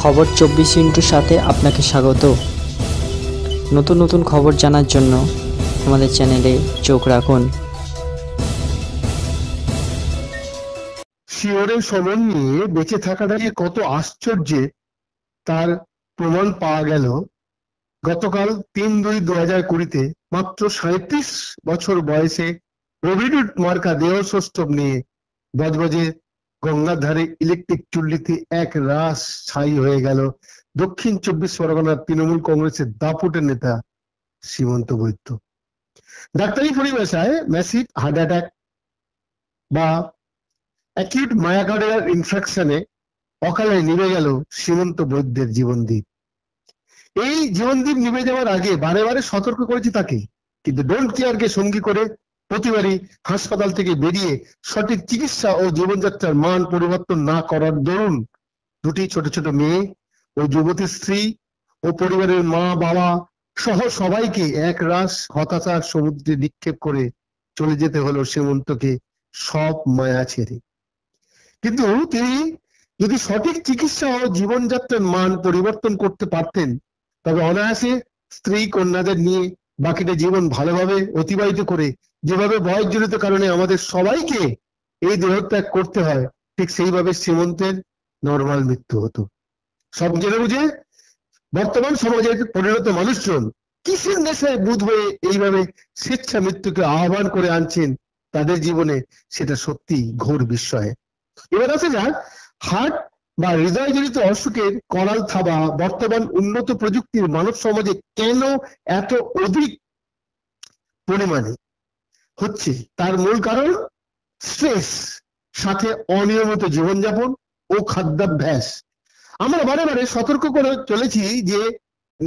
খবর চব্বিশ ইন্টুর সাথে আপনাকে স্বাগত নতুন নতুন খবর জানার জন্য আমাদের চ্যানেলে চোখ রাখুন শিওরের সময় নিয়ে বেঁচে থাকা দাঁড়িয়ে কত আশ্চর্যে তার প্রমাণ পাওয়া গেল গতকাল তিন দুই দু হাজার কুড়িতে মাত্র সাঁত্রিশ বছর বয়সে রবিডুট মার্কা দেহ সস্তব নিয়ে বজবজে গঙ্গাধারে ইলেকট্রিক চুল্লিতে এক রাস ছাই হয়ে গেল দক্ষিণ চব্বিশ পরগনার তৃণমূল কংগ্রেসের দাপুটের নেতা সীমন্ত বৈদ্য ডাক্তারি পরিবেশায় ম্যাসিভ হার্ট অ্যাটাক বা অ্যাকিউট মায়াকার্ডিয়াল ইনফেকশনে অকালে নিভে গেল সীমন্ত বৈদ্যের জীবনদ্বীপ এই জীবনদ্বীপ নিভে যাওয়ার আগে বারে বারে সতর্ক করেছি তাকে কিন্তু ডোন্ট কেয়ারকে সঙ্গী করে প্রতিবারই হাসপাতাল থেকে বেরিয়ে সঠিক চিকিৎসা ও জীবনযাত্রার মান পরিবর্তন না করার দরুন দুটি ছোট ছোট মেয়ে ও যুবতী স্ত্রী ও পরিবারের মা বাবা সহ সবাইকে এক রাস হতাশার সমুদ্রে নিক্ষেপ করে চলে যেতে হলো সীমন্তকে সব মায়া ছেড়ে কিন্তু তিনি যদি সঠিক চিকিৎসা ও জীবনযাত্রার মান পরিবর্তন করতে পারতেন তবে অনায়াসে স্ত্রী কন্যাদের নিয়ে বাকিটা জীবন ভালোভাবে অতিবাহিত করে যেভাবে বয়সজনিত কারণে আমাদের সবাইকে এই দেহত্যাগ করতে হয় ঠিক সেইভাবে শ্রীমন্তের নর্মাল মৃত্যু হতো সব জেনে বুঝে বর্তমান সমাজের পরিণত মানুষজন কিসের নেশায় বুধ হয়ে এইভাবে স্বেচ্ছা মৃত্যুকে আহ্বান করে আনছেন তাদের জীবনে সেটা সত্যি ঘোর বিস্ময়ে এবার আছে যাক হার্ট বা হৃদয়জনিত অসুখের করাল থাবা বর্তমান উন্নত প্রযুক্তির মানব সমাজে কেন এত অধিক পরিমাণে হচ্ছে তার মূল কারণ স্ট্রেস সাথে অনিয়মিত জীবনযাপন ও খাদ্যাভ্যাস আমরা বারে বারে সতর্ক করে চলেছি যে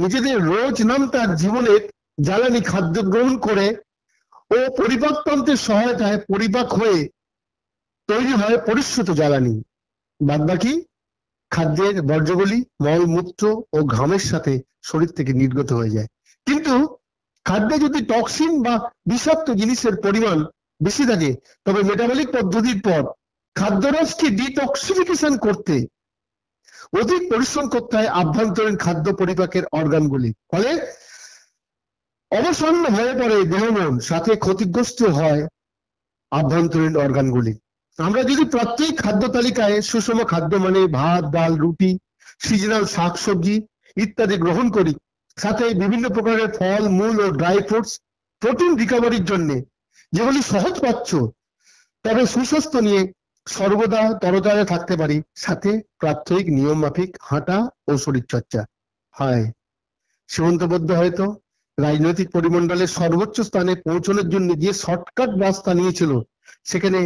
নিজেদের রোজ নাম তার জীবনের জ্বালানি খাদ্য গ্রহণ করে ও পরিপাক তন্ত্রের সহায়তায় পরিপাক হয়ে তৈরি হয় পরিশ্রুত জ্বালানি বাদ বাকি খাদ্যের বর্জ্যগুলি মলমূত্র ও ঘামের সাথে শরীর থেকে নির্গত হয়ে যায় কিন্তু খাদ্যে যদি টক্সিন বা বিষাক্ত জিনিসের পরিমাণ বেশি থাকে তবে মেটাবলিক পদ্ধতির পর খাদ্যরসকে ডিটক্সিফিকেশন করতে অধিক পরিশ্রম করতে হয় আভ্যন্তরীণ খাদ্য পরিপাকের অর্গানগুলি ফলে অবসন্ন হয়ে পড়ে দেহমন সাথে ক্ষতিগ্রস্ত হয় আভ্যন্তরীণ অর্গানগুলি আমরা যদি প্রত্যেক খাদ্য তালিকায় সুষম খাদ্য মানে ভাত ডাল রুটি সিজনাল শাক সবজি ইত্যাদি গ্রহণ করি সাথে বিভিন্ন প্রকারের ফল মূল ও ড্রাই ফ্রুটস প্রোটিন রিকভারির জন্য যেগুলি সহজ পাচ্ছ তবে সুস্বাস্থ্য নিয়ে সর্বদা তরতাজা থাকতে পারি সাথে প্রাত্যহিক নিয়ম মাফিক হাঁটা ও শরীরচর্চা হয় সীমান্তবদ্ধ হয়তো রাজনৈতিক পরিমণ্ডলের সর্বোচ্চ স্থানে পৌঁছানোর জন্য যে শর্টকাট রাস্তা নিয়েছিল সেখানে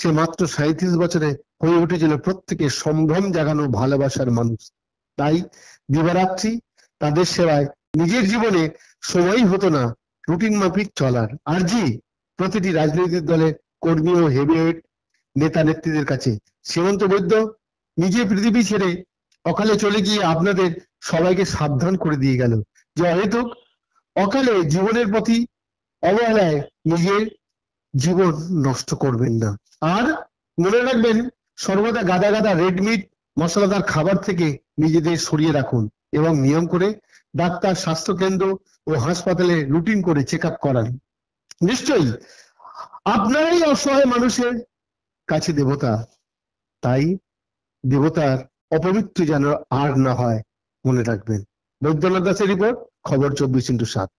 সে মাত্র সাঁত্রিশ বছরে হয়ে উঠেছিল প্রত্যেকে সম্ভ্রম জাগানো ভালোবাসার মানুষ তাই দিবারাত্রি তাদের সেবায় নিজের জীবনে সময়ই হতো না রুটিন মাফিক চলার আর জি প্রতিটি রাজনৈতিক দলের কর্মী ও হেভিওয়েট নেতা নেত্রীদের কাছে সীমন্ত বৈদ্য নিজে পৃথিবী ছেড়ে অকালে চলে গিয়ে আপনাদের সবাইকে সাবধান করে দিয়ে গেল যে অহেতুক অকালে জীবনের প্রতি অবহেলায় নিজের জীবন নষ্ট করবেন না আর মনে রাখবেন সর্বদা গাদা গাদা রেডমিট মশলাদার খাবার থেকে নিজেদের সরিয়ে রাখুন এবং নিয়ম করে ডাক্তার স্বাস্থ্যকেন্দ্র ও হাসপাতালে রুটিন করে চেক আপ করান নিশ্চয়ই আপনারাই অসহায় মানুষের কাছে দেবতা তাই দেবতার অপমৃত্যু যেন আর না হয় মনে রাখবেন বৈদ্যনাথ দাসের রিপোর্ট খবর চব্বিশ ইন্টু সাত